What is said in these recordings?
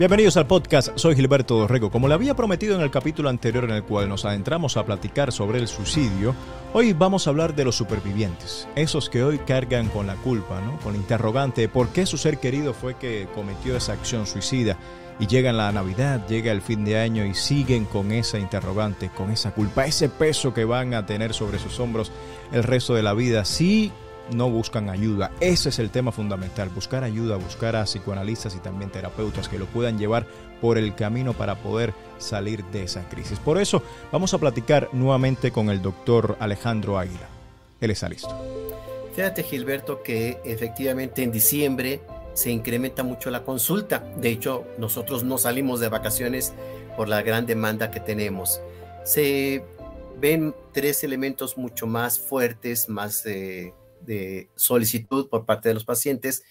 Bienvenidos al podcast, soy Gilberto Dorrego. Como le había prometido en el capítulo anterior en el cual nos adentramos a platicar sobre el suicidio, hoy vamos a hablar de los supervivientes, esos que hoy cargan con la culpa, ¿no? con el interrogante de por qué su ser querido fue que cometió esa acción suicida. Y llegan la Navidad, llega el fin de año y siguen con esa interrogante, con esa culpa, ese peso que van a tener sobre sus hombros el resto de la vida. Sí no buscan ayuda. Ese es el tema fundamental, buscar ayuda, buscar a psicoanalistas y también terapeutas que lo puedan llevar por el camino para poder salir de esa crisis. Por eso vamos a platicar nuevamente con el doctor Alejandro Águila. Él está listo. Fíjate Gilberto que efectivamente en diciembre se incrementa mucho la consulta. De hecho, nosotros no salimos de vacaciones por la gran demanda que tenemos. Se ven tres elementos mucho más fuertes, más... Eh, de solicitud por parte de los pacientes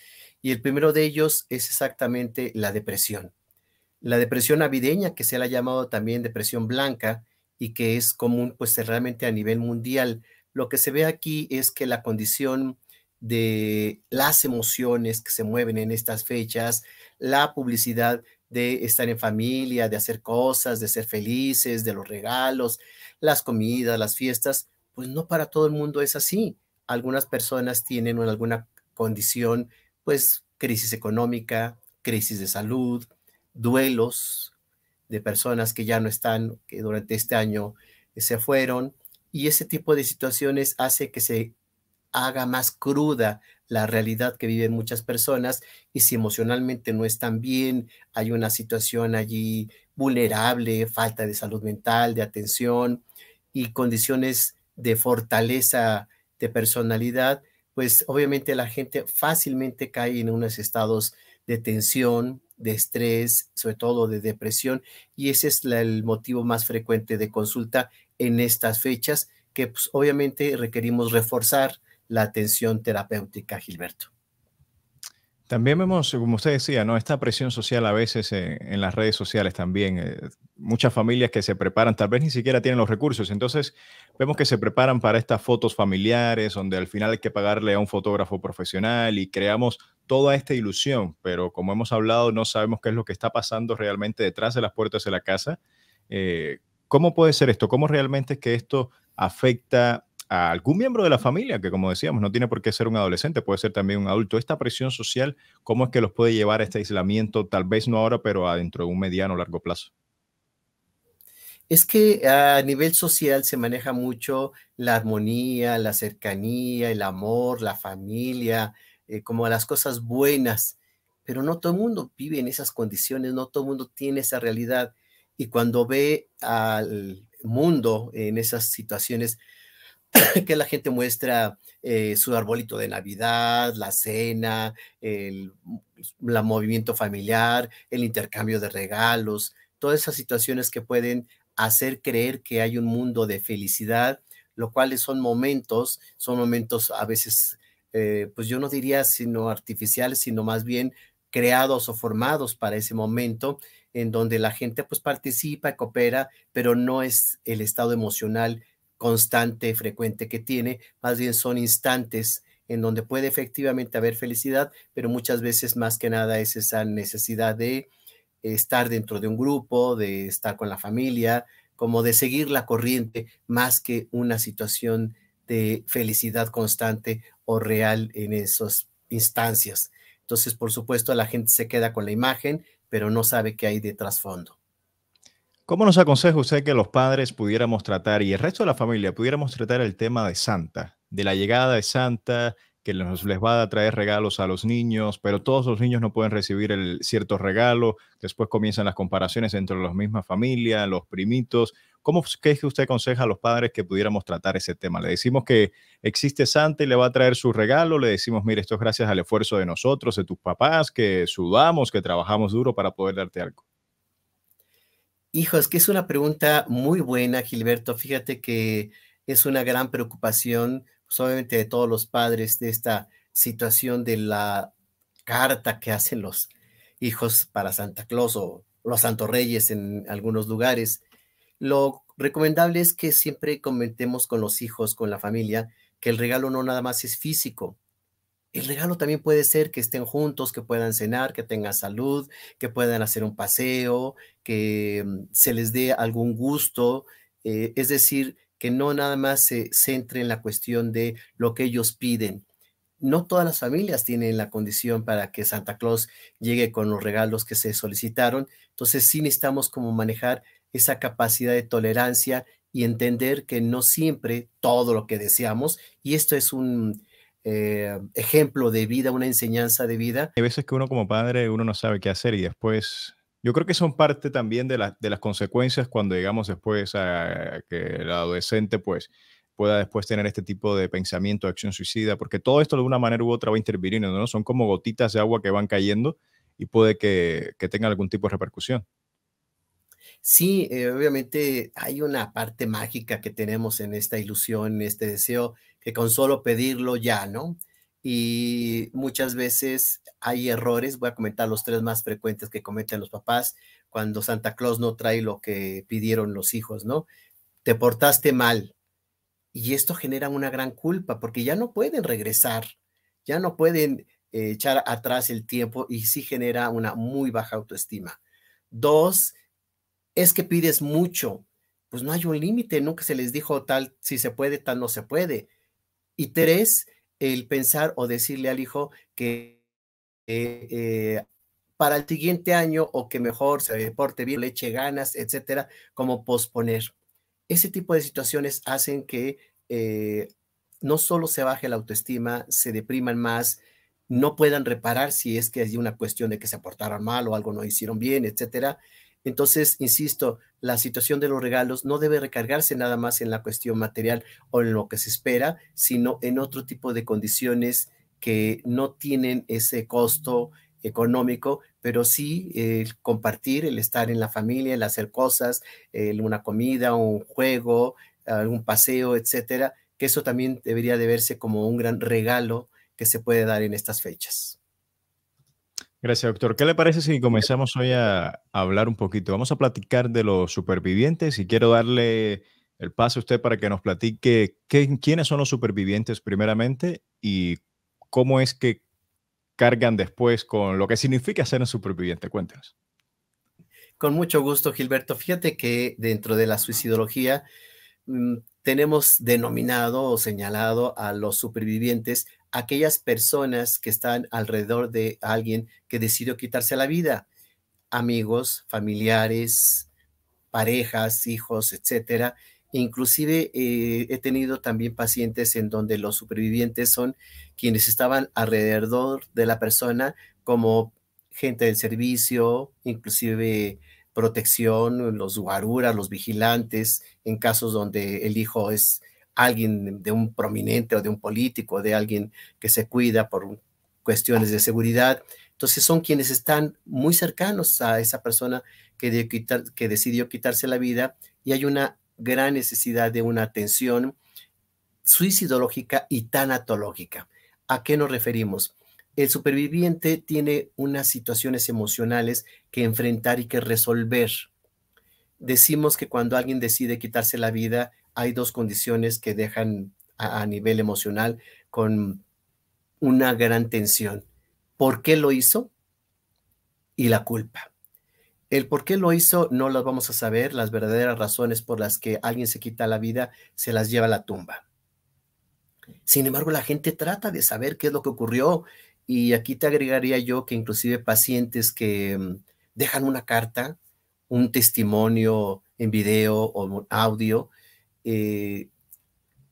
y el primero de ellos es exactamente la depresión. La depresión navideña, que se la ha llamado también depresión blanca y que es común pues realmente a nivel mundial. Lo que se ve aquí es que la condición de las emociones que se mueven en estas fechas, la publicidad de estar en familia, de hacer cosas, de ser felices, de los regalos, las comidas, las fiestas, pues no para todo el mundo es así algunas personas tienen alguna condición, pues crisis económica, crisis de salud, duelos de personas que ya no están, que durante este año se fueron, y ese tipo de situaciones hace que se haga más cruda la realidad que viven muchas personas y si emocionalmente no están bien, hay una situación allí vulnerable, falta de salud mental, de atención y condiciones de fortaleza de personalidad, pues obviamente la gente fácilmente cae en unos estados de tensión, de estrés, sobre todo de depresión, y ese es el motivo más frecuente de consulta en estas fechas, que pues, obviamente requerimos reforzar la atención terapéutica, Gilberto. También vemos, como usted decía, ¿no? esta presión social a veces en, las redes sociales también. Eh, muchas familias que se preparan, tal vez ni siquiera tienen los recursos, entonces vemos que se preparan para estas fotos familiares, donde al final hay que pagarle a un fotógrafo profesional y creamos toda esta ilusión, pero como hemos hablado, no sabemos qué es lo que está pasando realmente detrás de las puertas de la casa. Eh, ¿Cómo puede ser esto? ¿Cómo realmente es que esto afecta a algún miembro de la familia, que como decíamos, no tiene por qué ser un adolescente, puede ser también un adulto. Esta presión social, ¿cómo es que los puede llevar a este aislamiento, tal vez no ahora, pero adentro de un mediano o largo plazo? Es que a nivel social se maneja mucho la armonía, la cercanía, el amor, la familia, eh, como las cosas buenas, pero no todo el mundo vive en esas condiciones, no todo el mundo tiene esa realidad. Y cuando ve al mundo en esas situaciones, que la gente muestra eh, su arbolito de Navidad, la cena, el, mm, movimiento familiar, el intercambio de regalos, todas esas situaciones que pueden hacer creer que hay un mundo de felicidad, lo cual son momentos, son momentos a veces, eh, pues yo no diría sino artificiales, sino más bien creados o formados para ese momento en donde la gente pues participa, coopera, pero no es el estado emocional constante, frecuente que tiene, más bien son instantes en donde puede efectivamente haber felicidad, pero muchas veces más que nada es esa necesidad de estar dentro de un grupo, de estar con la familia, como de seguir la corriente, más que una situación de felicidad constante o real en esas instancias. Entonces, por supuesto, la gente se queda con la imagen, pero no sabe qué hay de trasfondo. ¿Cómo nos aconseja usted que los padres pudiéramos tratar y el resto de la familia pudiéramos tratar el tema de Santa, de la llegada de Santa, que nos, les va a traer regalos a los niños, pero todos los niños no pueden recibir el cierto regalo? Después comienzan las comparaciones entre las mismas familias, los primitos. ¿Cómo es que usted aconseja a los padres que pudiéramos tratar ese tema? Le decimos que existe Santa y le va a traer su regalo, le decimos, mire, esto es gracias al esfuerzo de nosotros, de tus papás, que sudamos, que trabajamos duro para poder darte algo. Hijos, que es una pregunta muy buena, Gilberto. Fíjate que es una gran preocupación, solamente pues, obviamente, de todos los padres de esta situación de la carta que hacen los hijos para Santa Claus o los Santos Reyes en algunos lugares. Lo recomendable es que siempre comentemos con los hijos, con la familia, que el regalo no nada más es físico, el regalo también puede ser que estén juntos, que puedan cenar, que tengan salud, que puedan hacer un paseo, que mm, se les dé algún gusto. Eh, es decir, que no nada más se centre en la cuestión de lo que ellos piden. No todas las familias tienen la condición para que Santa Claus llegue con los regalos que se solicitaron. Entonces sí necesitamos como manejar esa capacidad de tolerancia y entender que no siempre todo lo que deseamos, y esto es un, eh, ejemplo de vida, una enseñanza de vida. Hay veces que uno como padre, uno no sabe qué hacer y después... Yo creo que son parte también de, de las consecuencias cuando llegamos después a que el adolescente pues pueda después tener este tipo de pensamiento, acción suicida, porque todo esto de una manera u otra va interviniendo, ¿no? Son como gotitas de agua que van cayendo y puede que, que tenga algún tipo de repercusión. Sí, eh, obviamente hay una parte mágica que tenemos en esta ilusión, en este deseo que con solo pedirlo ya, ¿no? Y muchas veces hay errores, voy a comentar los tres más frecuentes que cometen los papás cuando Santa Claus no trae lo que pidieron los hijos, ¿no? Te portaste mal. Y esto genera una gran culpa porque ya no pueden regresar, ya no pueden eh, echar atrás el tiempo y sí genera una muy baja autoestima. Dos, es que pides mucho. Pues no hay un límite, nunca se les dijo tal si se puede, tal no se puede. Y tres, el pensar o decirle al hijo que eh, eh, para el siguiente año o que mejor se deporte bien, le eche ganas, etcétera, como posponer. Ese tipo de situaciones hacen que eh, no solo se baje la autoestima, se depriman más, no puedan reparar si es que hay una cuestión de que se portaron mal o algo no hicieron bien, etcétera, entonces, insisto, la situación de los regalos no debe recargarse nada más en la cuestión material o en lo que se espera, sino en otro tipo de condiciones que no tienen ese costo económico, pero sí el compartir, el estar en la familia, el hacer cosas, una comida, un juego, algún paseo, etcétera, que eso también debería de verse como un gran regalo que se puede dar en estas fechas. Gracias, doctor. ¿Qué le parece si comenzamos hoy a hablar un poquito? Vamos a platicar de los supervivientes y quiero darle el paso a usted para que nos platique quiénes son los supervivientes primeramente y cómo es que cargan después con lo que significa ser un superviviente. Cuéntenos. Con mucho gusto, Gilberto. Fíjate que dentro de la suicidología mm, tenemos denominado o señalado a los supervivientes aquellas personas que están alrededor de alguien que decidió quitarse la vida, amigos, familiares, parejas, hijos, etcétera. Inclusive eh, he tenido también pacientes en donde los supervivientes son quienes estaban alrededor de la persona como gente del servicio, inclusive protección, los guaruras, los vigilantes, en casos donde el hijo es alguien de un prominente o de un político, o de alguien que se cuida por cuestiones de seguridad. Entonces son quienes están muy cercanos a esa persona que, que decidió quitarse la vida y hay una gran necesidad de una atención suicidológica y tanatológica. ¿A qué nos referimos? El superviviente tiene unas situaciones emocionales que enfrentar y que resolver. Decimos que cuando alguien decide quitarse la vida, hay dos condiciones que dejan a, nivel emocional con una gran tensión. ¿Por qué lo hizo? Y la culpa. El por qué lo hizo no las vamos a saber, las verdaderas razones por las que alguien se quita la vida se las lleva a la tumba. Sin embargo, la gente trata de saber qué es lo que ocurrió y aquí te agregaría yo que inclusive pacientes que mm, dejan una carta, un testimonio en video o audio eh,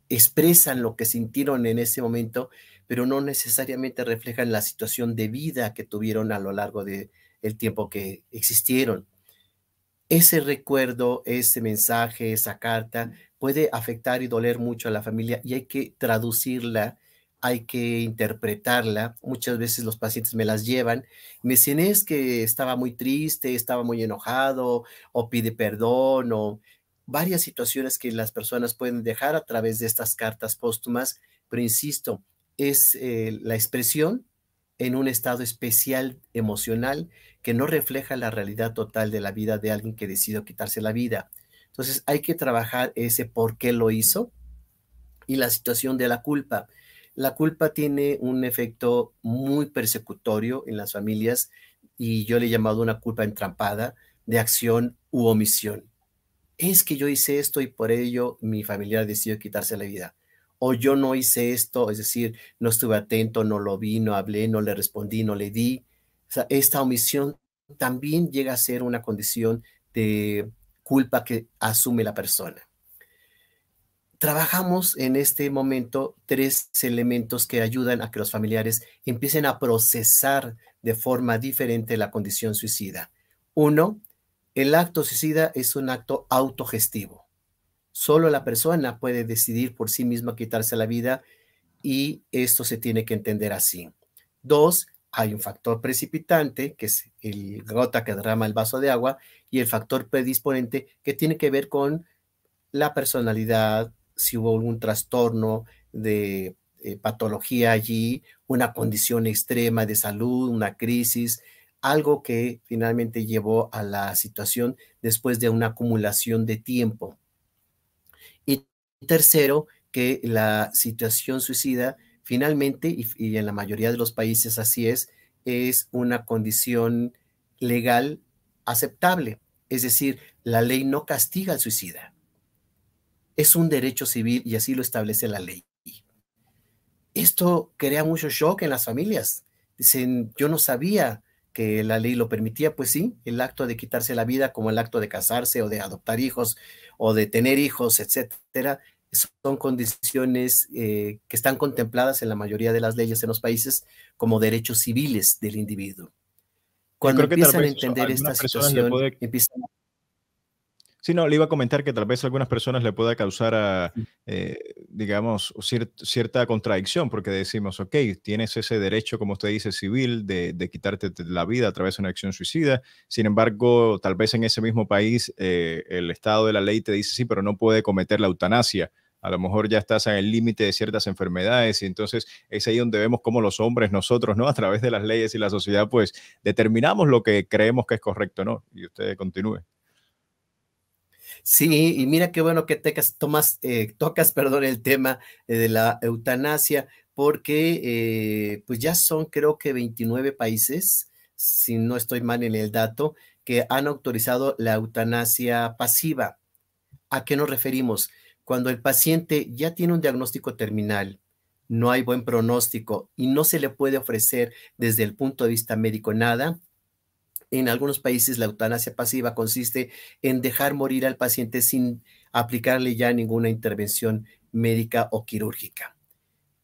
expresan lo que sintieron en ese momento, pero no necesariamente reflejan la situación de vida que tuvieron a lo largo de el tiempo que existieron. Ese recuerdo, ese mensaje, esa carta puede afectar y doler mucho a la familia y hay que traducirla, hay que interpretarla. Muchas veces los pacientes me las llevan. Me dicen que estaba muy triste, estaba muy enojado o pide perdón o varias situaciones que las personas pueden dejar a través de estas cartas póstumas, pero insisto, es eh, la expresión en un estado especial emocional que no refleja la realidad total de la vida de alguien que decidió quitarse la vida. Entonces hay que trabajar ese por qué lo hizo y la situación de la culpa. La culpa tiene un efecto muy persecutorio en las familias y yo le he llamado una culpa entrampada de acción u omisión es que yo hice esto y por ello mi familiar decidió quitarse la vida. O yo no hice esto, es decir, no estuve atento, no lo vi, no hablé, no le respondí, no le di. esta omisión también llega a ser una condición de culpa que asume la persona. Trabajamos en este momento tres elementos que ayudan a que los familiares empiecen a procesar de forma diferente la condición suicida. Uno, el acto suicida es un acto autogestivo. Solo la persona puede decidir por sí misma quitarse la vida y esto se tiene que entender así. Dos, hay un factor precipitante, que es el gota que derrama el vaso de agua, y el factor predisponente, que tiene que ver con la personalidad, si hubo algún trastorno de eh, patología allí, una condición extrema de salud, una crisis, algo que finalmente llevó a la situación después de una acumulación de tiempo. Y tercero, que la situación suicida finalmente, y, en la mayoría de los países así es, es una condición legal aceptable. Es decir, la ley no castiga al suicida. Es un derecho civil y así lo establece la ley. Esto crea mucho shock en las familias. Dicen, yo no sabía, que la ley lo permitía, pues sí, el acto de quitarse la vida, como el acto de casarse o de adoptar hijos o de tener hijos, etcétera, son condiciones eh, que están contempladas en la mayoría de las leyes en los países como derechos civiles del individuo. Cuando empiezan a entender esta situación, Sí, no, le iba a comentar que tal vez a algunas personas le pueda causar, ah, eh, digamos, cierta contradicción, porque decimos, ok, tienes ese derecho, como usted dice, civil, de, quitarte la vida a través de una acción suicida. Sin embargo, tal vez en ese mismo país eh, el estado de la ley te dice, sí, pero no puede cometer la eutanasia. A lo mejor ya estás en el límite de ciertas enfermedades y entonces es ahí donde vemos cómo los hombres, nosotros, ¿no? A través de las leyes y la sociedad, pues determinamos lo que creemos que es correcto, ¿no? Y usted continúe. Sí, y mira qué bueno que tecas, tomas, eh, tocas perdón, el tema eh, de la eutanasia, porque eh, pues ya son creo que 29 países, si no estoy mal en el dato, que han autorizado la eutanasia pasiva. ¿A qué nos referimos? Cuando el paciente ya tiene un diagnóstico terminal, no hay buen pronóstico y no se le puede ofrecer desde el punto de vista médico nada, en algunos países la eutanasia pasiva consiste en dejar morir al paciente sin aplicarle ya ninguna intervención médica o quirúrgica.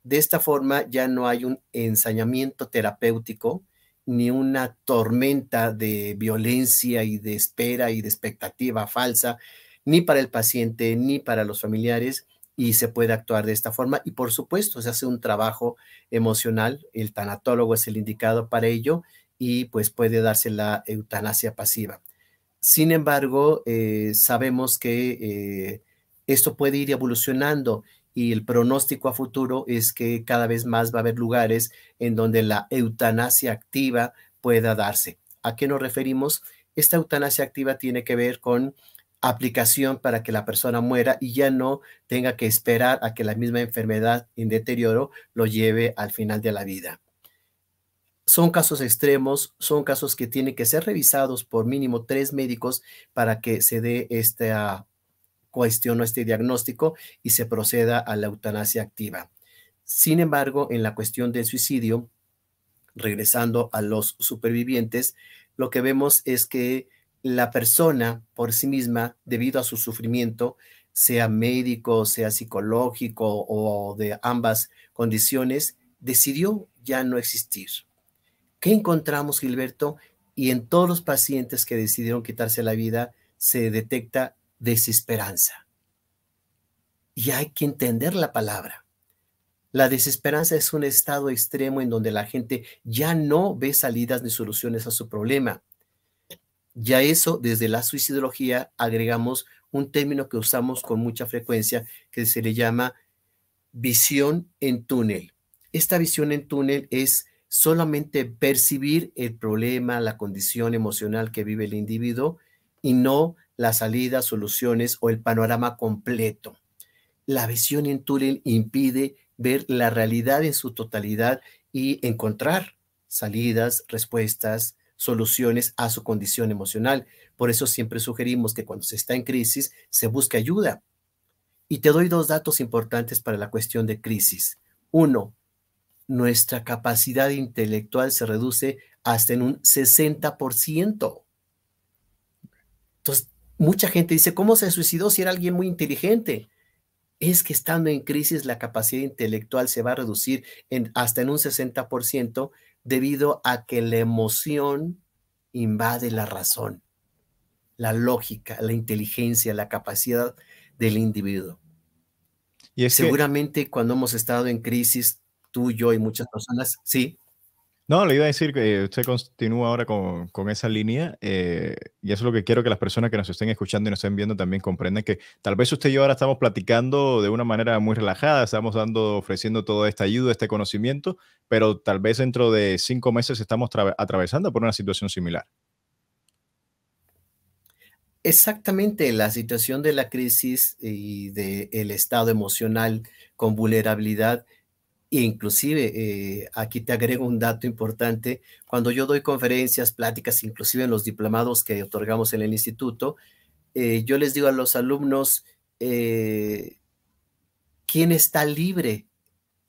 De esta forma ya no hay un ensañamiento terapéutico ni una tormenta de violencia y de espera y de expectativa falsa, ni para el paciente ni para los familiares, y se puede actuar de esta forma. Y por supuesto, se hace un trabajo emocional, el tanatólogo es el indicado para ello, y pues puede darse la eutanasia pasiva. Sin embargo, eh, sabemos que eh, esto puede ir evolucionando y el pronóstico a futuro es que cada vez más va a haber lugares en donde la eutanasia activa pueda darse. ¿A qué nos referimos? Esta eutanasia activa tiene que ver con aplicación para que la persona muera y ya no tenga que esperar a que la misma enfermedad en deterioro lo lleve al final de la vida son casos extremos, son casos que tienen que ser revisados por mínimo tres médicos para que se dé esta cuestión o este diagnóstico y se proceda a la eutanasia activa. Sin embargo, en la cuestión del suicidio, regresando a los supervivientes, lo que vemos es que la persona por sí misma, debido a su sufrimiento, sea médico, sea psicológico o de ambas condiciones, decidió ya no existir. ¿Qué encontramos, Gilberto? Y en todos los pacientes que decidieron quitarse la vida se detecta desesperanza. Y hay que entender la palabra. La desesperanza es un estado extremo en donde la gente ya no ve salidas ni soluciones a su problema. Ya eso, desde la suicidología, agregamos un término que usamos con mucha frecuencia que se le llama visión en túnel. Esta visión en túnel es solamente percibir el problema, la condición emocional que vive el individuo y no las salidas, soluciones o el panorama completo. La visión en túnel impide ver la realidad en su totalidad y encontrar salidas, respuestas, soluciones a su condición emocional. Por eso siempre sugerimos que cuando se está en crisis se busque ayuda. Y te doy dos datos importantes para la cuestión de crisis. Uno, nuestra capacidad intelectual se reduce hasta en un 60%. Entonces, mucha gente dice, ¿cómo se suicidó si era alguien muy inteligente? Es que estando en crisis la capacidad intelectual se va a reducir en, hasta en un 60% debido a que la emoción invade la razón, la lógica, la inteligencia, la capacidad del individuo. Y Seguramente cuando hemos estado en crisis tú, yo y muchas personas. Sí. No, le iba a decir que usted continúa ahora con, con esa línea eh, y eso es lo que quiero que las personas que nos estén escuchando y nos estén viendo también comprendan que tal vez usted y yo ahora estamos platicando de una manera muy relajada, estamos dando, ofreciendo toda esta ayuda, este conocimiento, pero tal vez dentro de cinco meses estamos atravesando por una situación similar. Exactamente, la situación de la crisis y del el estado emocional con vulnerabilidad e inclusive, eh, aquí te agrego un dato importante, cuando yo doy conferencias, pláticas, inclusive en los diplomados que otorgamos en el instituto, eh, yo les digo a los alumnos, eh, ¿quién está libre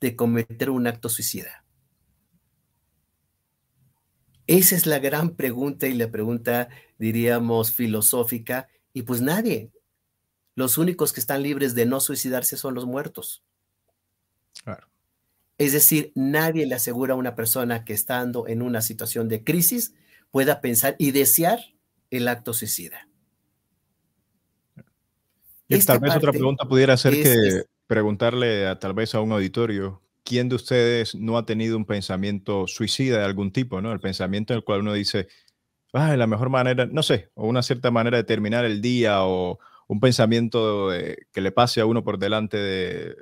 de cometer un acto suicida? Esa es la gran pregunta y la pregunta, diríamos, filosófica, y pues nadie. Los únicos que están libres de no suicidarse son los muertos. Es decir, nadie le asegura a una persona que estando en una situación de crisis pueda pensar y desear el acto suicida. tal vez otra pregunta pudiera ser que preguntarle a, tal vez a un auditorio, ¿quién de ustedes no ha tenido un pensamiento suicida de algún tipo? ¿no? El pensamiento en el cual uno dice, ah, la mejor manera, no sé, o una cierta manera de terminar el día o un pensamiento eh, que le pase a uno por delante de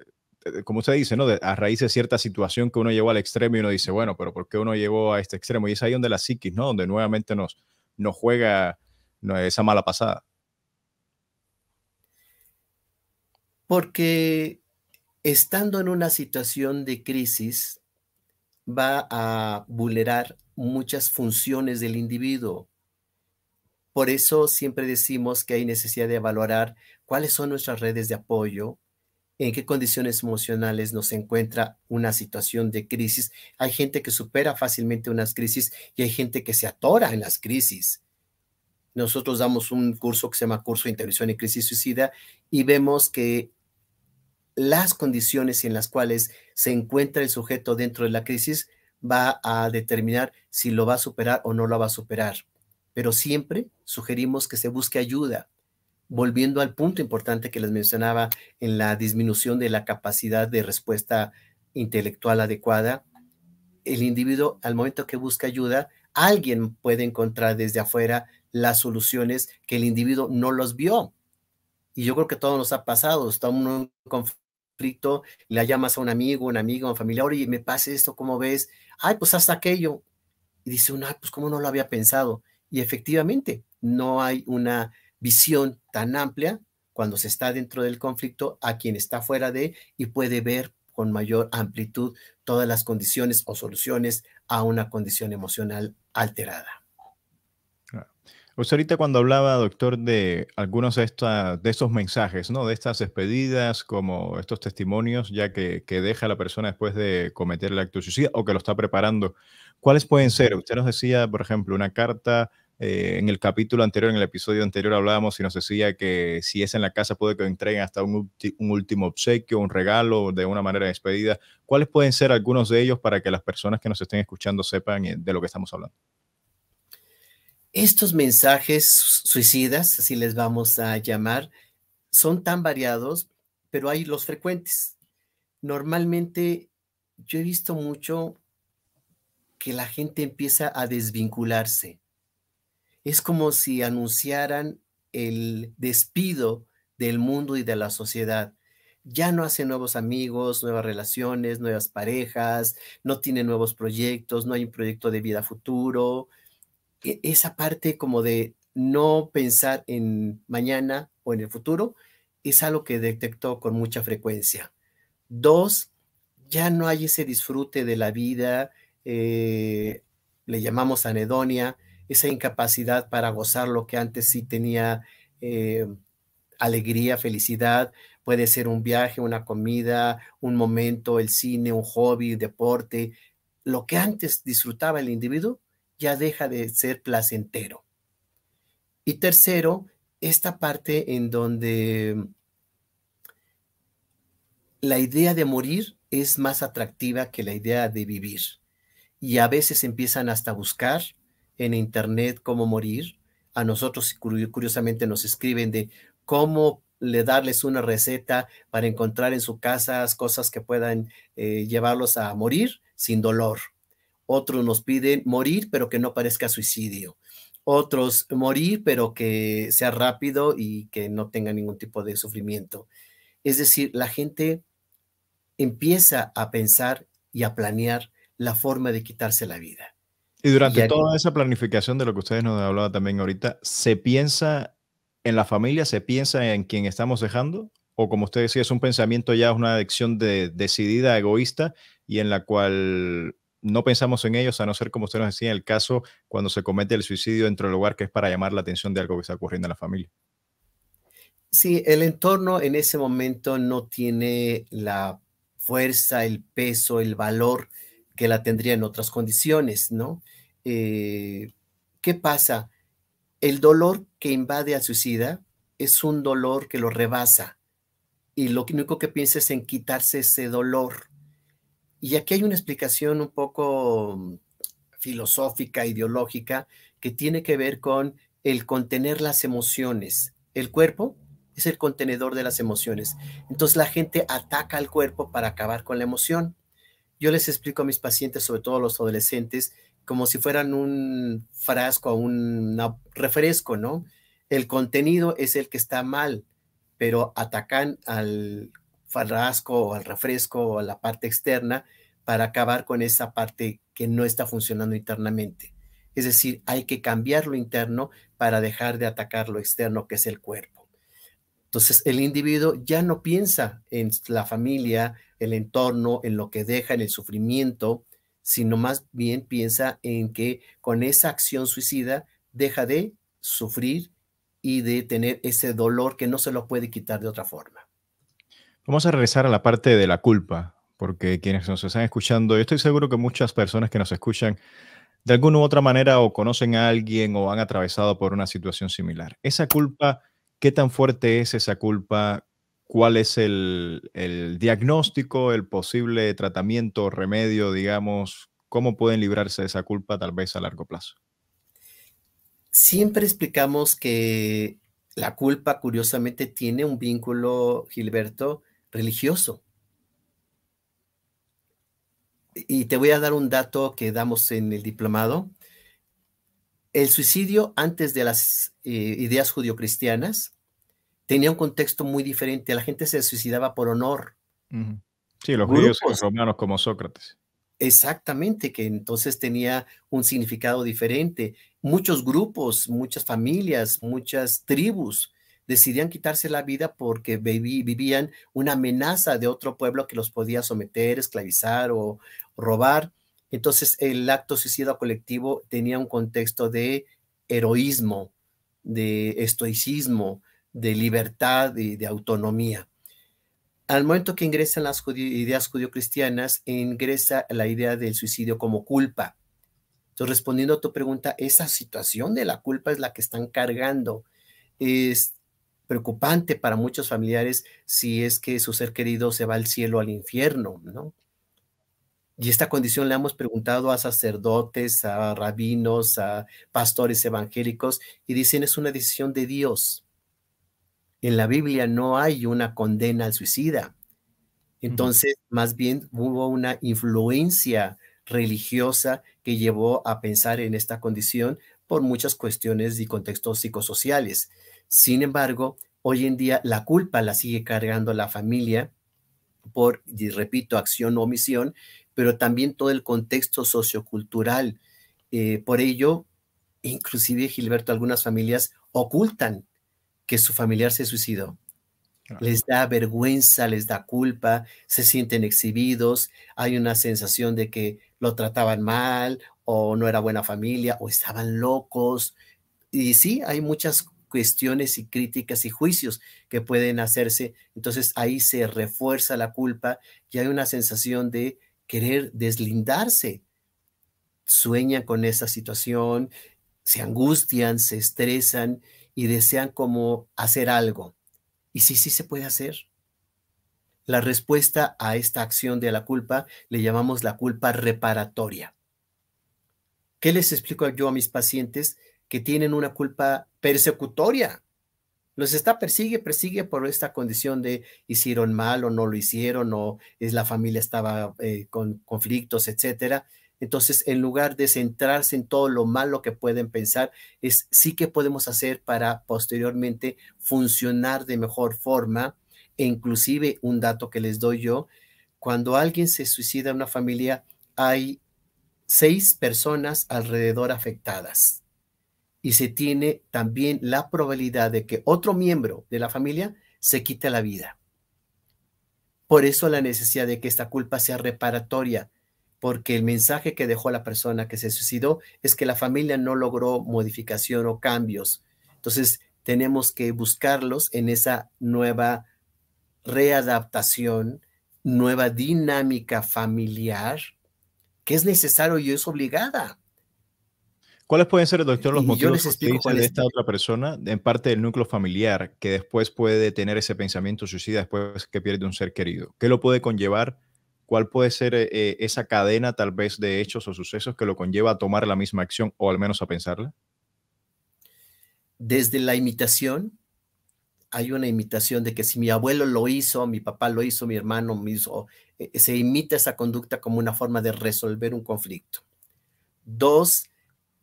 eh, como usted dice, ¿no? a raíz de cierta situación que uno llegó al extremo y uno dice, bueno, pero ¿por qué uno llegó a este extremo? Y es ahí donde la psiquis, ¿no? Donde nuevamente nos, juega esa mala pasada. Porque estando en una situación de crisis va a vulnerar muchas funciones del individuo. Por eso siempre decimos que hay necesidad de valorar cuáles son nuestras redes de apoyo, en qué condiciones emocionales nos encuentra una situación de crisis. Hay gente que supera fácilmente unas crisis y hay gente que se atora en las crisis. Nosotros damos un curso que se llama Curso de Intervención en Crisis Suicida y vemos que las condiciones en las cuales se encuentra el sujeto dentro de la crisis va a determinar si lo va a superar o no lo va a superar. Pero siempre sugerimos que se busque ayuda, volviendo al punto importante que les mencionaba en la disminución de la capacidad de respuesta intelectual adecuada, el individuo al momento que busca ayuda, alguien puede encontrar desde afuera las soluciones que el individuo no los vio. Y yo creo que todo nos ha pasado, estamos en un conflicto, le llamas a un amigo, un amigo, un familiar, oye, me pasa esto, ¿cómo ves? Ay, pues hasta aquello. Y dice uno, Ay, pues cómo no lo había pensado. Y efectivamente, no hay una visión tan amplia cuando se está dentro del conflicto a quien está fuera de y puede ver con mayor amplitud todas las condiciones o soluciones a una condición emocional alterada. Usted pues ahorita cuando hablaba, doctor, de algunos de, estos mensajes, ¿no? De estas despedidas, como estos testimonios, ya que, deja la persona después de cometer el acto de suicida o que lo está preparando. ¿Cuáles pueden ser? Usted nos decía, por ejemplo, una carta, eh, en el capítulo anterior, en el episodio anterior, hablábamos y nos decía que si es en la casa puede que entreguen hasta un, un último obsequio, un regalo de una manera despedida. ¿Cuáles pueden ser algunos de ellos para que las personas que nos estén escuchando sepan eh, de lo que estamos hablando? Estos mensajes suicidas, así les vamos a llamar, son tan variados, pero hay los frecuentes. Normalmente yo he visto mucho que la gente empieza a desvincularse es como si anunciaran el despido del mundo y de la sociedad. Ya no hace nuevos amigos, nuevas relaciones, nuevas parejas, no tiene nuevos proyectos, no hay un proyecto de vida futuro. E, esa parte como de no pensar en mañana o en el futuro es algo que detectó con mucha frecuencia. Dos, ya no hay ese disfrute de la vida, eh, le llamamos anedonia, esa incapacidad para gozar lo que antes sí tenía eh, alegría, felicidad. Puede ser un viaje, una comida, un momento, el cine, un hobby, deporte. Lo que antes disfrutaba el individuo ya deja de ser placentero. Y tercero, esta parte en donde la idea de morir es más atractiva que la idea de vivir. Y a veces empiezan hasta a buscar en internet cómo morir. A nosotros curiosamente nos escriben de cómo le darles una receta para encontrar en su casa cosas que puedan eh, llevarlos a morir sin dolor. Otros nos piden morir pero que no parezca suicidio. Otros morir pero que sea rápido y que no tenga ningún tipo de sufrimiento. Es decir, la gente empieza a pensar y a planear la forma de quitarse la vida. Y durante toda esa planificación de lo que ustedes nos hablaban también ahorita, ¿se piensa en la familia? ¿Se piensa en quien estamos dejando? ¿O como usted decía, es un pensamiento ya, es una adicción decidida, egoísta, y en la cual no pensamos en ellos, a no ser como usted nos decía, en el caso cuando se comete el suicidio dentro del hogar, que es para llamar la atención de algo que está ocurriendo en la familia? Sí, el entorno en ese momento no tiene la fuerza, el peso, el valor que la tendría en otras condiciones, ¿no? Eh, ¿qué pasa? El dolor que invade a suicida es un dolor que lo rebasa y lo único que piensa es en quitarse ese dolor. Y aquí hay una explicación un poco filosófica, ideológica, que tiene que ver con el contener las emociones. El cuerpo es el contenedor de las emociones. Entonces la gente ataca al cuerpo para acabar con la emoción. Yo les explico a mis pacientes, sobre todo a los adolescentes, como si fueran un frasco o un refresco, ¿no? El contenido es el que está mal, pero atacan al frasco o al refresco o a la parte externa para acabar con esa parte que no está funcionando internamente. Es decir, hay que cambiar lo interno para dejar de atacar lo externo, que es el cuerpo. Entonces, el individuo ya no piensa en la familia, el entorno, en lo que deja, en el sufrimiento, sino más bien piensa en que con esa acción suicida deja de sufrir y de tener ese dolor que no se lo puede quitar de otra forma. Vamos a regresar a la parte de la culpa, porque quienes nos están escuchando, yo estoy seguro que muchas personas que nos escuchan de alguna u otra manera o conocen a alguien o han atravesado por una situación similar. Esa culpa, ¿qué tan fuerte es esa culpa? cuál es el, diagnóstico, el posible tratamiento, remedio, digamos, cómo pueden librarse de esa culpa tal vez a largo plazo. Siempre explicamos que la culpa, curiosamente, tiene un vínculo, Gilberto, religioso. Y te voy a dar un dato que damos en el diplomado. El suicidio antes de las eh, ideas judio-cristianas tenía un contexto muy diferente. La gente se suicidaba por honor. Sí, los judíos y los romanos como Sócrates. Exactamente, que entonces tenía un significado diferente. Muchos grupos, muchas familias, muchas tribus decidían quitarse la vida porque vivían una amenaza de otro pueblo que los podía someter, esclavizar o robar. Entonces el acto suicida colectivo tenía un contexto de heroísmo, de estoicismo, de libertad y de autonomía. Al momento que ingresan las ideas judio-cristianas, ingresa la idea del suicidio como culpa. Entonces, respondiendo a tu pregunta, esa situación de la culpa es la que están cargando. Es preocupante para muchos familiares si es que su ser querido se va al cielo o al infierno, ¿no? Y esta condición la hemos preguntado a sacerdotes, a rabinos, a pastores evangélicos, y dicen es una decisión de Dios en la Biblia no hay una condena al suicida. Entonces, más bien hubo una influencia religiosa que llevó a pensar en esta condición por muchas cuestiones y contextos psicosociales. Sin embargo, hoy en día la culpa la sigue cargando la familia por, y repito, acción o omisión, pero también todo el contexto sociocultural. Eh, por ello, inclusive Gilberto, algunas familias ocultan que su familiar se suicidó. Les da vergüenza, les da culpa, se sienten exhibidos, hay una sensación de que lo trataban mal o no era buena familia o estaban locos. Y sí, hay muchas cuestiones y críticas y juicios que pueden hacerse. Entonces ahí se refuerza la culpa y hay una sensación de querer deslindarse. Sueñan con esa situación, se angustian, se estresan y desean como hacer algo. ¿Y si sí se puede hacer? La respuesta a esta acción de la culpa le llamamos la culpa reparatoria. ¿Qué les explico yo a mis pacientes que tienen una culpa persecutoria? Los está persigue, persigue por esta condición de hicieron mal o no lo hicieron o es la familia estaba eh, con conflictos, etcétera. Entonces, en lugar de centrarse en todo lo malo que pueden pensar, es sí que podemos hacer para posteriormente funcionar de mejor forma. E inclusive un dato que les doy yo, cuando alguien se suicida en una familia, hay seis personas alrededor afectadas. Y se tiene también la probabilidad de que otro miembro de la familia se quite la vida. Por eso la necesidad de que esta culpa sea reparatoria, porque el mensaje que dejó la persona que se suicidó es que la familia no logró modificación o cambios. Entonces, tenemos que buscarlos en esa nueva readaptación, nueva dinámica familiar, que es necesario y es obligada. ¿Cuáles pueden ser, doctor, los motivos de esta otra persona en parte del núcleo familiar que después puede tener ese pensamiento suicida después que pierde un ser querido? ¿Qué lo puede conllevar cuál puede ser eh, eh, esa cadena tal vez de hechos o sucesos que lo conlleva a tomar la misma acción o al menos a pensarla? Desde la imitación, hay una imitación de que si mi abuelo lo hizo, mi papá lo hizo, mi hermano lo hizo, eh, se imita esa conducta como una forma de resolver un conflicto. Dos,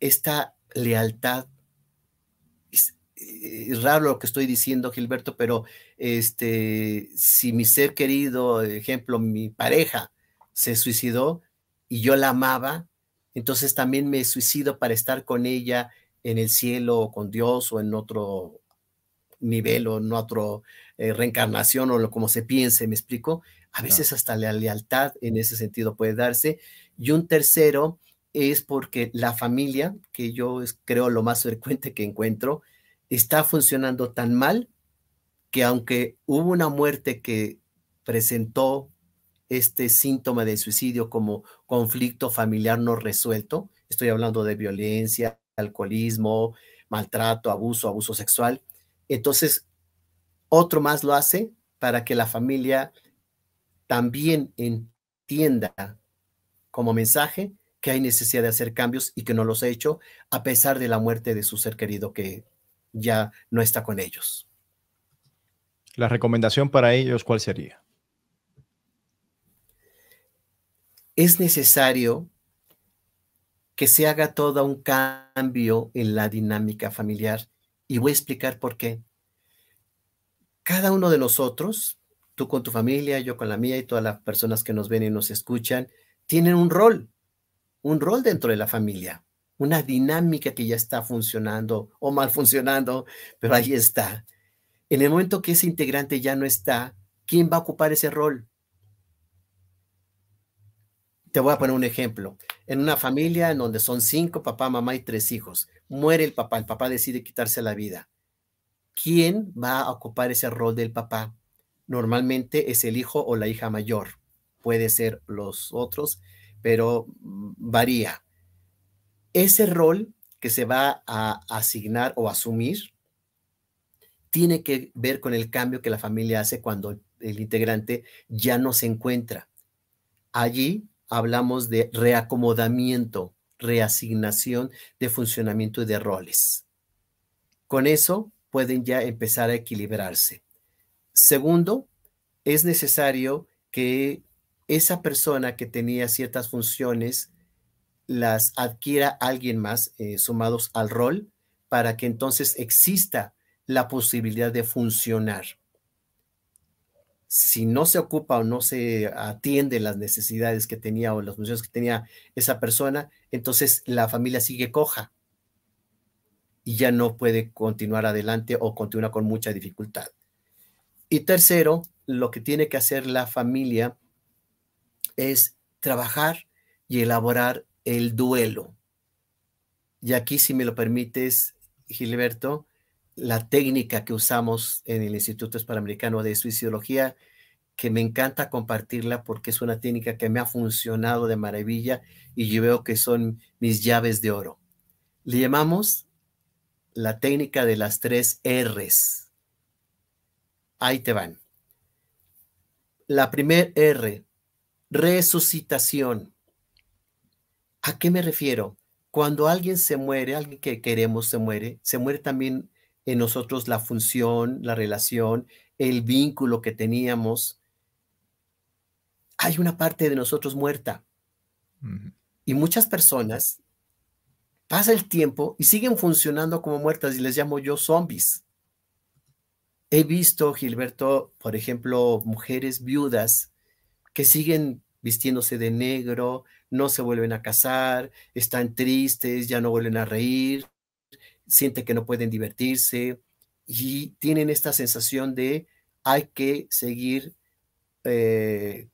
esta lealtad eh, es raro lo que estoy diciendo, Gilberto, pero este, si mi ser querido, ejemplo, mi pareja se suicidó y yo la amaba, entonces también me suicido para estar con ella en el cielo o con Dios o en otro nivel o en otro eh, reencarnación o lo como se piense, ¿me explico? A veces hasta la lealtad en ese sentido puede darse. Y un tercero es porque la familia, que yo creo lo más frecuente que encuentro, está funcionando tan mal que aunque hubo una muerte que presentó este síntoma de suicidio como conflicto familiar no resuelto, estoy hablando de violencia, alcoholismo, maltrato, abuso, abuso sexual, entonces otro más lo hace para que la familia también entienda como mensaje que hay necesidad de hacer cambios y que no los ha hecho a pesar de la muerte de su ser querido que ya no está con ellos. ¿La recomendación para ellos cuál sería? Es necesario que se haga todo un cambio en la dinámica familiar y voy a explicar por qué. Cada uno de nosotros, tú con tu familia, yo con la mía y todas las personas que nos ven y nos escuchan, tienen un rol, un rol dentro de la familia una dinámica que ya está funcionando o mal funcionando, pero ahí está. En el momento que ese integrante ya no está, ¿quién va a ocupar ese rol? Te voy a poner un ejemplo. En una familia en donde son cinco, papá, mamá y tres hijos, muere el papá, el papá decide quitarse la vida. ¿Quién va a ocupar ese rol del papá? Normalmente es el hijo o la hija mayor. Puede ser los otros, pero varía ese rol que se va a asignar o asumir tiene que ver con el cambio que la familia hace cuando el integrante ya no se encuentra. Allí hablamos de reacomodamiento, reasignación de funcionamiento y de roles. Con eso pueden ya empezar a equilibrarse. Segundo, es necesario que esa persona que tenía ciertas funciones las adquiera alguien más eh, sumados al rol para que entonces exista la posibilidad de funcionar. Si no se ocupa o no se atiende las necesidades que tenía o las funciones que tenía esa persona, entonces la familia sigue coja y ya no puede continuar adelante o continúa con mucha dificultad. Y tercero, lo que tiene que hacer la familia es trabajar y elaborar el duelo. Y aquí, si me lo permites, Gilberto, la técnica que usamos en el Instituto Hispanoamericano de Suicidología, que me encanta compartirla porque es una técnica que me ha funcionado de maravilla y yo veo que son mis llaves de oro. Le llamamos la técnica de las tres R's. Ahí te van. La primer R, resucitación. ¿A qué me refiero? Cuando alguien se muere, alguien que queremos se muere, se muere también en nosotros la función, la relación, el vínculo que teníamos. Hay una parte de nosotros muerta. Y muchas personas pasa el tiempo y siguen funcionando como muertas y les llamo yo zombies. He visto, Gilberto, por ejemplo, mujeres viudas que siguen vistiéndose de negro, no se vuelven a casar, están tristes, ya no vuelven a reír, sienten que no pueden divertirse y tienen esta sensación de hay que seguir, eh,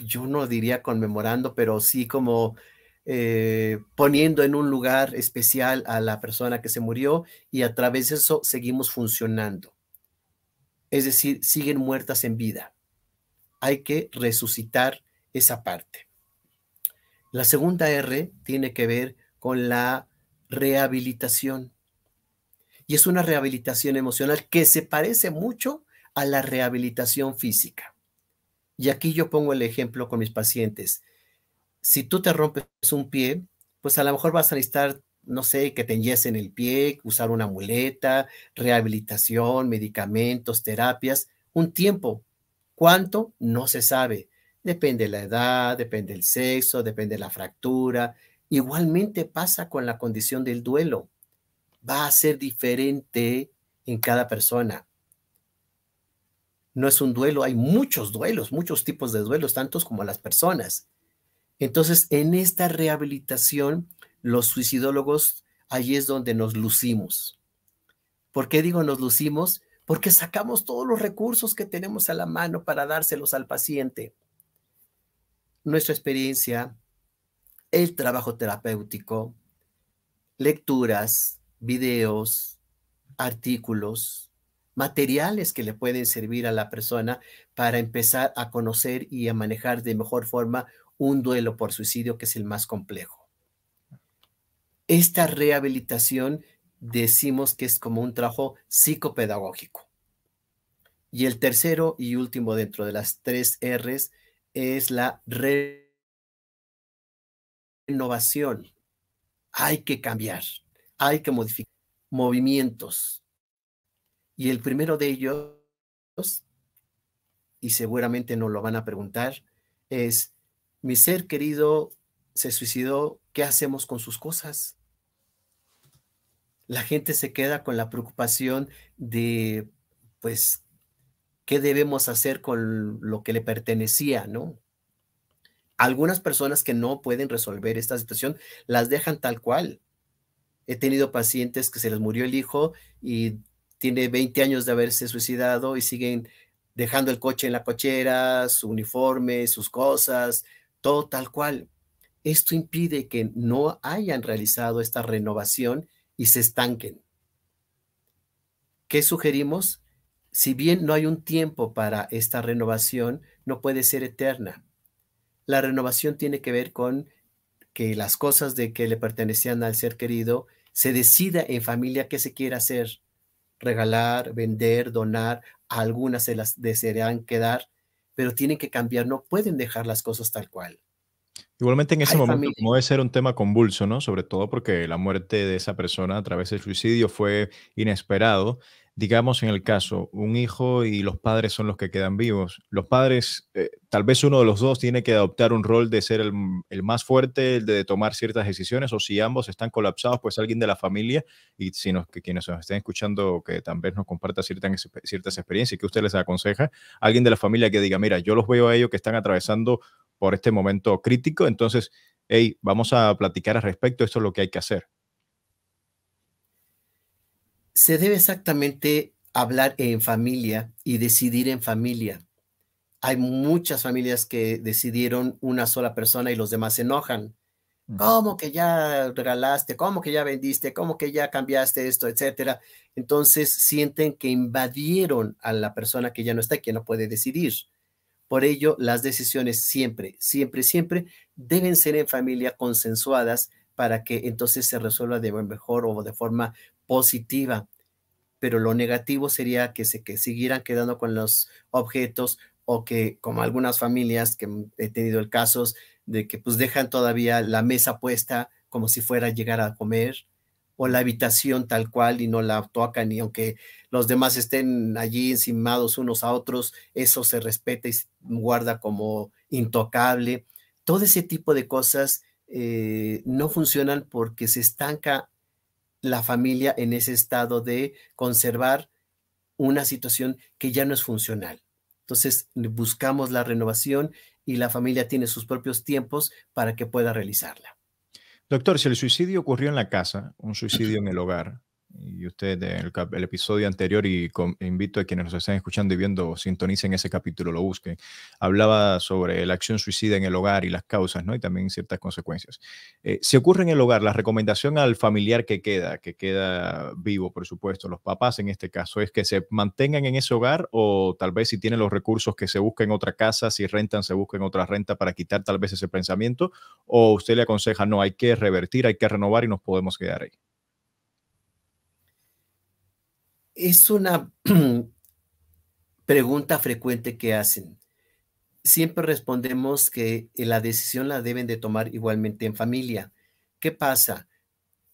yo no diría conmemorando, pero sí como eh, poniendo en un lugar especial a la persona que se murió y a través de eso seguimos funcionando. Es decir, siguen muertas en vida hay que resucitar esa parte. La segunda R tiene que ver con la rehabilitación. Y es una rehabilitación emocional que se parece mucho a la rehabilitación física. Y aquí yo pongo el ejemplo con mis pacientes. Si tú te rompes un pie, pues a lo mejor vas a necesitar, no sé, que te enyesen el pie, usar una muleta, rehabilitación, medicamentos, terapias, un tiempo ¿Cuánto? No se sabe. Depende de la edad, depende del sexo, depende de la fractura. Igualmente pasa con la condición del duelo. Va a ser diferente en cada persona. No es un duelo, hay muchos duelos, muchos tipos de duelos, tantos como las personas. Entonces, en esta rehabilitación, los suicidólogos, allí es donde nos lucimos. ¿Por qué digo nos lucimos? porque sacamos todos los recursos que tenemos a la mano para dárselos al paciente. Nuestra experiencia, el trabajo terapéutico, lecturas, videos, artículos, materiales que le pueden servir a la persona para empezar a conocer y a manejar de mejor forma un duelo por suicidio que es el más complejo. Esta rehabilitación decimos que es como un trabajo psicopedagógico. Y el tercero y último dentro de las tres Rs es la renovación. Hay que cambiar, hay que modificar movimientos. Y el primero de ellos, y seguramente nos lo van a preguntar, es, mi ser querido se suicidó, ¿qué hacemos con sus cosas? la gente se queda con la preocupación de, pues, ¿qué debemos hacer con lo que le pertenecía, no? Algunas personas que no pueden resolver esta situación las dejan tal cual. He tenido pacientes que se les murió el hijo y tiene 20 años de haberse suicidado y siguen dejando el coche en la cochera, su uniforme, sus cosas, todo tal cual. Esto impide que no hayan realizado esta renovación y se estanquen. ¿Qué sugerimos? Si bien no hay un tiempo para esta renovación, no puede ser eterna. La renovación tiene que ver con que las cosas de que le pertenecían al ser querido se decida en familia qué se quiere hacer, regalar, vender, donar, algunas se las desearán quedar, pero tienen que cambiar, no pueden dejar las cosas tal cual. Igualmente en ese momento, como debe ser un tema convulso, ¿no? Sobre todo porque la muerte de esa persona a través del suicidio fue inesperado. Digamos en el caso, un hijo y los padres son los que quedan vivos. Los padres, eh, tal vez uno de los dos tiene que adoptar un rol de ser el, más fuerte, el de tomar ciertas decisiones, o si ambos están colapsados, pues alguien de la familia, y si que quienes nos estén escuchando, que también nos comparta ciertas, ciertas experiencias que usted les aconseja, alguien de la familia que diga, mira, yo los veo a ellos que están atravesando por este momento crítico. Entonces, hey, vamos a platicar al respecto, esto es lo que hay que hacer. Se debe exactamente hablar en familia y decidir en familia. Hay muchas familias que decidieron una sola persona y los demás se enojan. ¿Cómo que ya regalaste? ¿Cómo que ya vendiste? ¿Cómo que ya cambiaste esto? Etcétera. Entonces sienten que invadieron a la persona que ya no está y que no puede decidir. Por ello, las decisiones siempre, siempre, siempre deben ser en familia consensuadas para que entonces se resuelva de mejor o de forma positiva. Pero lo negativo sería que se que siguieran quedando con los objetos o que, como algunas familias que he tenido el caso, de que pues dejan todavía la mesa puesta como si fuera a llegar a comer, o la habitación tal cual y no la tocan y aunque los demás estén allí encimados unos a otros, eso se respeta y se guarda como intocable. Todo ese tipo de cosas eh, no funcionan porque se estanca la familia en ese estado de conservar una situación que ya no es funcional. Entonces buscamos la renovación y la familia tiene sus propios tiempos para que pueda realizarla. Doctor, si el suicidio ocurrió en la casa, un suicidio en el hogar, y usted el, el episodio anterior, y invito a quienes nos estén escuchando y viendo, sintonicen ese capítulo, lo busquen, hablaba sobre la acción suicida en el hogar y las causas, ¿no? Y también ciertas consecuencias. Eh, si ocurre en el hogar, la recomendación al familiar que queda, que queda vivo, por supuesto, los papás en este caso, es que se mantengan en ese hogar o tal vez si tienen los recursos que se busquen otra casa, si rentan, se busquen otra renta para quitar tal vez ese pensamiento, o usted le aconseja, no, hay que revertir, hay que renovar y nos podemos quedar ahí. Es una pregunta frecuente que hacen. Siempre respondemos que eh, la decisión la deben de tomar igualmente en familia. ¿Qué pasa?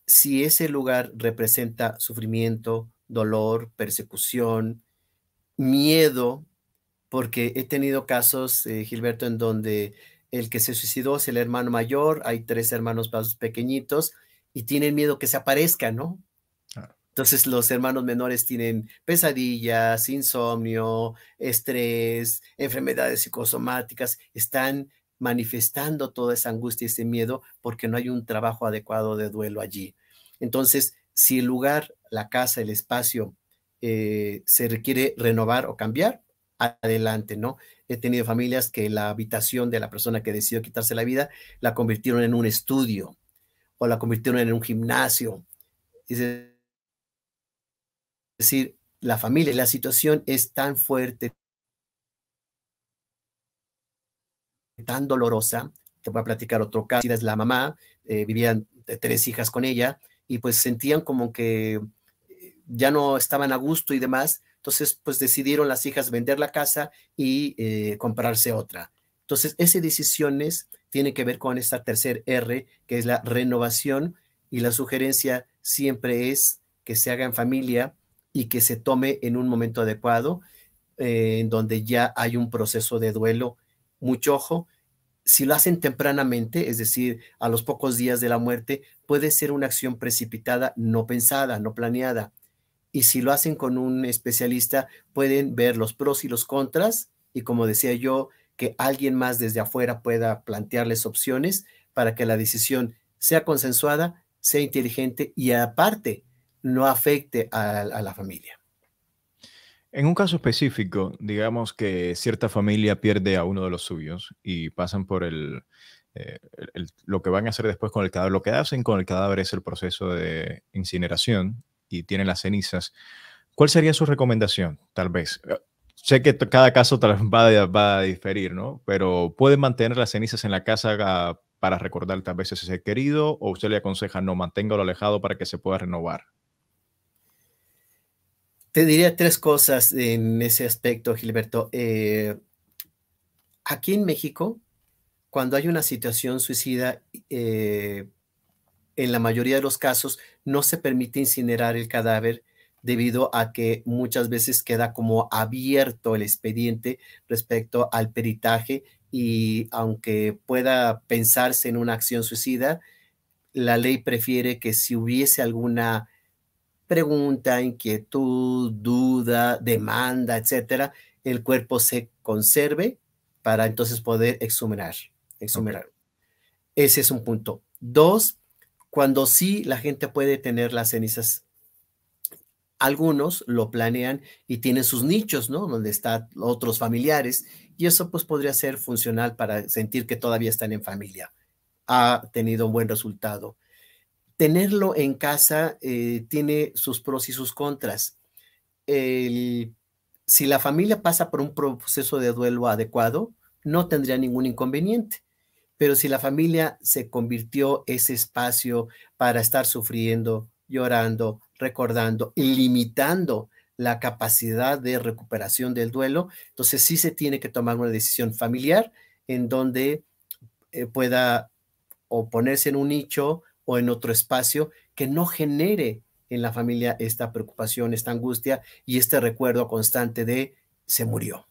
Si ese lugar representa sufrimiento, dolor, persecución, miedo, porque he tenido casos, eh, Gilberto, en donde el que se suicidó es el hermano mayor, hay tres hermanos pequeñitos y tienen miedo que se aparezca, ¿no? Entonces los hermanos menores tienen pesadillas, insomnio, estrés, enfermedades psicosomáticas, están manifestando toda esa angustia y ese miedo porque no hay un trabajo adecuado de duelo allí. Entonces, si el lugar, la casa, el espacio eh, se requiere renovar o cambiar, adelante, ¿no? He tenido familias que la habitación de la persona que decidió quitarse la vida la convirtieron en un estudio o la convirtieron en un gimnasio. Es decir, la familia, la situación es tan fuerte, tan dolorosa. Te voy a platicar otro caso. Es la mamá, eh, vivían eh, tres hijas con ella y pues sentían como que eh, ya no estaban a gusto y demás. Entonces, pues decidieron las hijas vender la casa y comprarse otra. Entonces, esas decisiones tienen que ver con esta tercer R, que es la renovación, y la sugerencia siempre es que se haga en familia, y que se tome en un momento adecuado, eh, en donde ya hay un proceso de duelo. Mucho ojo, si lo hacen tempranamente, es decir, a los pocos días de la muerte, puede ser una acción precipitada, no pensada, no planeada. Y si lo hacen con un especialista, pueden ver los pros y los contras y, como decía yo, que alguien más desde afuera pueda plantearles opciones para que la decisión sea consensuada, sea inteligente y aparte no afecte a, la familia. En un caso específico, digamos que cierta familia pierde a uno de los suyos y pasan por eh, el, lo que van a hacer después con el cadáver. Lo que hacen con el cadáver es el proceso de incineración y tienen las cenizas. ¿Cuál sería su recomendación, tal vez? Eh, sé que cada caso va a, diferir, ¿no? Pero ¿pueden mantener las cenizas en la casa ah, para recordar tal vez ese querido o usted le aconseja no, manténgalo alejado para que se pueda renovar? Te diría tres cosas en ese aspecto, Gilberto. Eh, aquí en México, cuando hay una situación suicida, eh, en la mayoría de los casos no se permite incinerar el cadáver debido a que muchas veces queda como abierto el expediente respecto al peritaje y aunque pueda pensarse en una acción suicida, la ley prefiere que si hubiese alguna pregunta, inquietud, duda, demanda, etcétera, el cuerpo se conserve para entonces poder exhumar. Ese es un punto. Dos, cuando sí la gente puede tener las cenizas. Algunos lo planean y tienen sus nichos, ¿no? Donde están otros familiares y eso pues podría ser funcional para sentir que todavía están en familia. Ha tenido un buen resultado tenerlo en casa eh, tiene sus pros y sus contras. si la familia pasa por un proceso de duelo adecuado, no tendría ningún inconveniente. Pero si la familia se convirtió ese espacio para estar sufriendo, llorando, recordando y limitando la capacidad de recuperación del duelo, entonces sí se tiene que tomar una decisión familiar en donde eh, pueda o ponerse en un nicho o en otro espacio que no genere en la familia esta preocupación, esta angustia y este recuerdo constante de se murió.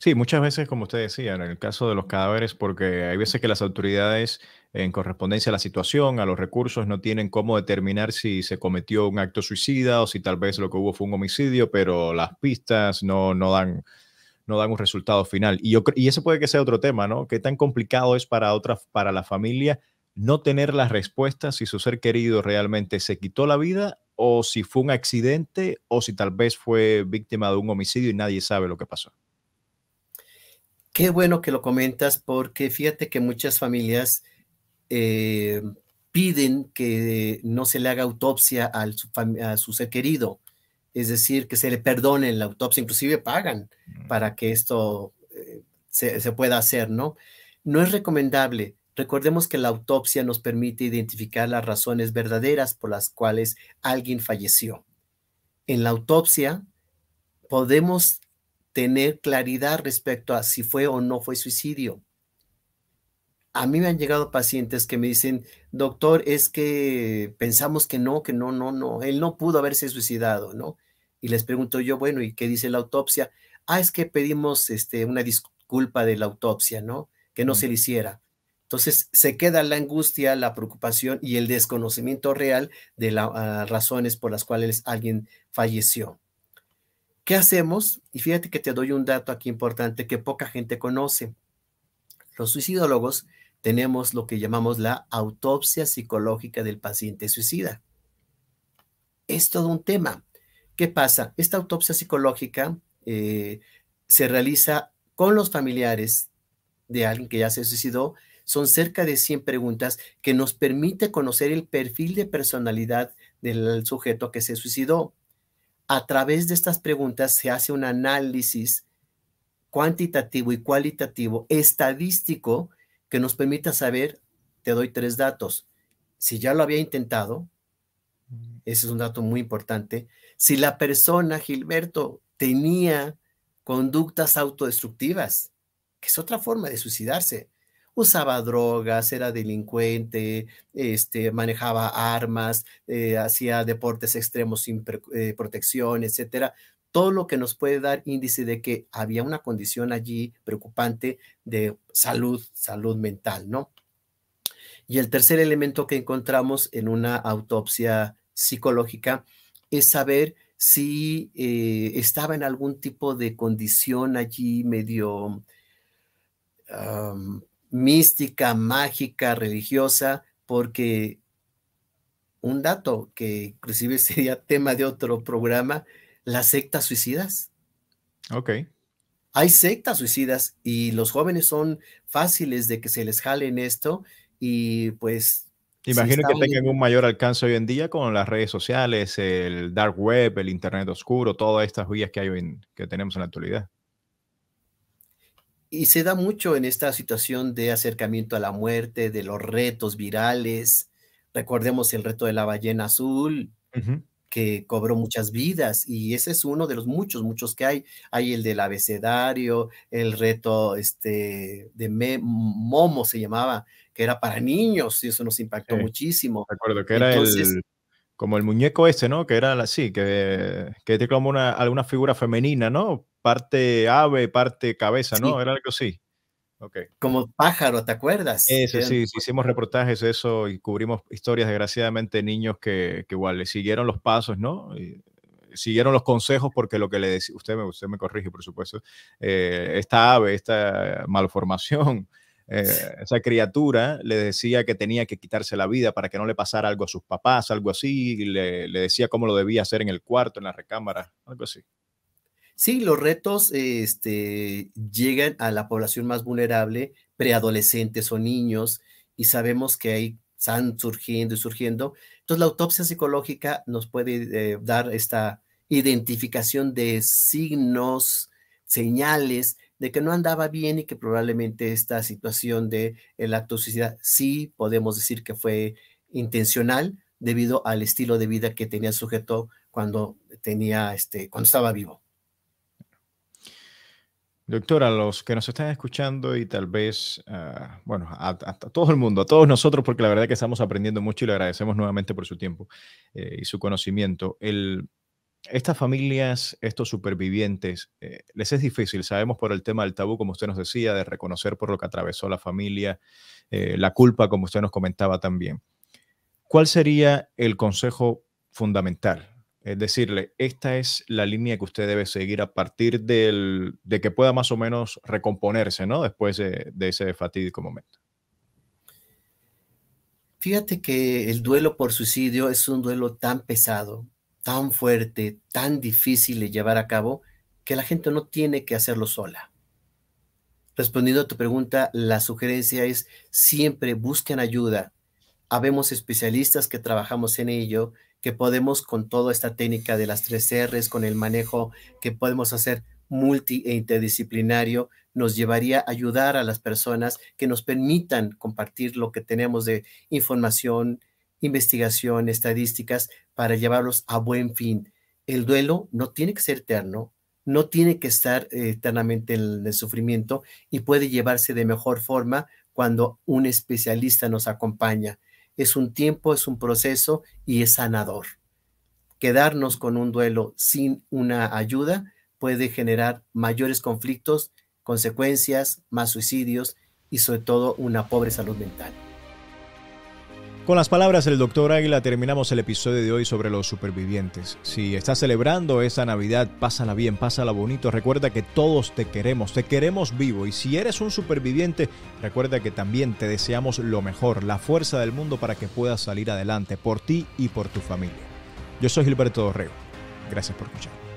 Sí, muchas veces, como usted decía, en el caso de los cadáveres, porque hay veces que las autoridades, en correspondencia a la situación, a los recursos, no tienen cómo determinar si se cometió un acto suicida o si tal vez lo que hubo fue un homicidio, pero las pistas no, no dan no dan un resultado final. Y, y ese puede que sea otro tema, ¿no? ¿Qué tan complicado es para, otra, para la familia no tener las respuestas si su ser querido realmente se quitó la vida o si fue un accidente o si tal vez fue víctima de un homicidio y nadie sabe lo que pasó? Qué bueno que lo comentas porque fíjate que muchas familias eh, piden que no se le haga autopsia al, a su ser querido es decir, que se le perdone la autopsia, inclusive pagan mm. para que esto eh, se, pueda hacer, ¿no? No es recomendable. Recordemos que la autopsia nos permite identificar las razones verdaderas por las cuales alguien falleció. En la autopsia podemos tener claridad respecto a si fue o no fue suicidio a mí me han llegado pacientes que me dicen, doctor, es que pensamos que no, que no, no, no, él no pudo haberse suicidado, ¿no? Y les pregunto yo, bueno, ¿y qué dice la autopsia? Ah, es que pedimos este, una disculpa de la autopsia, ¿no? Que no mm. se le hiciera. Entonces se queda la angustia, la preocupación y el desconocimiento real de las ah, razones por las cuales alguien falleció. ¿Qué hacemos? Y fíjate que te doy un dato aquí importante que poca gente conoce. Los suicidólogos tenemos lo que llamamos la autopsia psicológica del paciente suicida. Es todo un tema. ¿Qué pasa? Esta autopsia psicológica eh, se realiza con los familiares de alguien que ya se suicidó. Son cerca de 100 preguntas que nos permite conocer el perfil de personalidad del sujeto que se suicidó. A través de estas preguntas se hace un análisis cuantitativo y cualitativo estadístico que nos permita saber, te doy tres datos. Si ya lo había intentado, ese es un dato muy importante. Si la persona, Gilberto, tenía conductas autodestructivas, que es otra forma de suicidarse. Usaba drogas, era delincuente, este, manejaba armas, eh, hacía deportes extremos sin eh, protección, etcétera todo lo que nos puede dar índice de que había una condición allí preocupante de salud, salud mental, ¿no? Y el tercer elemento que encontramos en una autopsia psicológica es saber si eh, estaba en algún tipo de condición allí medio mística, mágica, religiosa, porque un dato que inclusive sería tema de otro programa, las sectas suicidas. Ok. Hay sectas suicidas y los jóvenes son fáciles de que se les jalen esto y pues... Imagino que tengan un mayor alcance hoy en día con las redes sociales, el dark web, el internet oscuro, todas estas vías que, hay que tenemos en la actualidad. Y se da mucho en esta situación de acercamiento a la muerte, de los retos virales. Recordemos el reto de la ballena azul, que cobró muchas vidas y ese es uno de los muchos, muchos que hay. Hay el del abecedario, el reto este, de Momo se llamaba, que era para niños y eso nos impactó muchísimo. muchísimo. acuerdo, que era como el muñeco ese, ¿no? Que era así, que, que te como una, alguna figura femenina, ¿no? Parte ave, parte cabeza, ¿no? Era algo así. Okay. Como pájaro, ¿te acuerdas? sí, hicimos reportajes, eso, y cubrimos historias, desgraciadamente, de niños que, igual le siguieron los pasos, ¿no? Y, siguieron los consejos porque lo que le decía, usted me, usted me corrige, por supuesto, eh, esta ave, esta malformación, eh, esa criatura le decía que tenía que quitarse la vida para que no le pasara algo a sus papás, algo así, le decía cómo lo debía hacer en el cuarto, en la recámara, algo así. Sí, los retos este, llegan a la población más vulnerable, preadolescentes o niños, y sabemos que ahí están surgiendo y surgiendo. Entonces, la autopsia psicológica nos puede eh, dar esta identificación de signos, señales de que no andaba bien y que probablemente esta situación de la toxicidad sí podemos decir que fue intencional debido al estilo de vida que tenía el sujeto cuando tenía este cuando estaba vivo. Doctora, los que nos están escuchando y tal vez, eh, bueno, a, todo el mundo, a todos nosotros, porque la verdad es que estamos aprendiendo mucho y le agradecemos nuevamente por su tiempo eh, y su conocimiento. estas familias, estos supervivientes, eh, les es difícil, sabemos por el tema del tabú, como usted nos decía, de reconocer por lo que atravesó la familia, la culpa, como usted nos comentaba también. ¿Cuál sería el consejo fundamental es decirle, esta es la línea que usted debe seguir a partir de que pueda más o menos recomponerse, ¿no? Después de, de ese fatídico momento. Fíjate que el duelo por suicidio es un duelo tan pesado, tan fuerte, tan difícil de llevar a cabo, que la gente no tiene que hacerlo sola. Respondiendo a tu pregunta, la sugerencia es siempre busquen ayuda. Habemos especialistas que trabajamos en ello que podemos con toda esta técnica de las tres R's, con el manejo que podemos hacer multi e interdisciplinario, nos llevaría a ayudar a las personas que nos permitan compartir lo que tenemos de información, investigación, estadísticas, para llevarlos a buen fin. El duelo no tiene que ser eterno, no tiene que estar eh, eternamente en el sufrimiento y puede llevarse de mejor forma cuando un especialista nos acompaña es un tiempo, es un proceso y es sanador. Quedarnos con un duelo sin una ayuda puede generar mayores conflictos, consecuencias, más suicidios y sobre todo una pobre salud mental. Con las palabras del doctor Águila terminamos el episodio de hoy sobre los supervivientes. Si estás celebrando esa Navidad, pásala bien, pásala bonito. Recuerda que todos te queremos, te queremos vivo. Y si eres un superviviente, recuerda que también te deseamos lo mejor, la fuerza del mundo para que puedas salir adelante por ti y por tu familia. Yo soy Gilberto Dorrego. Gracias por escuchar.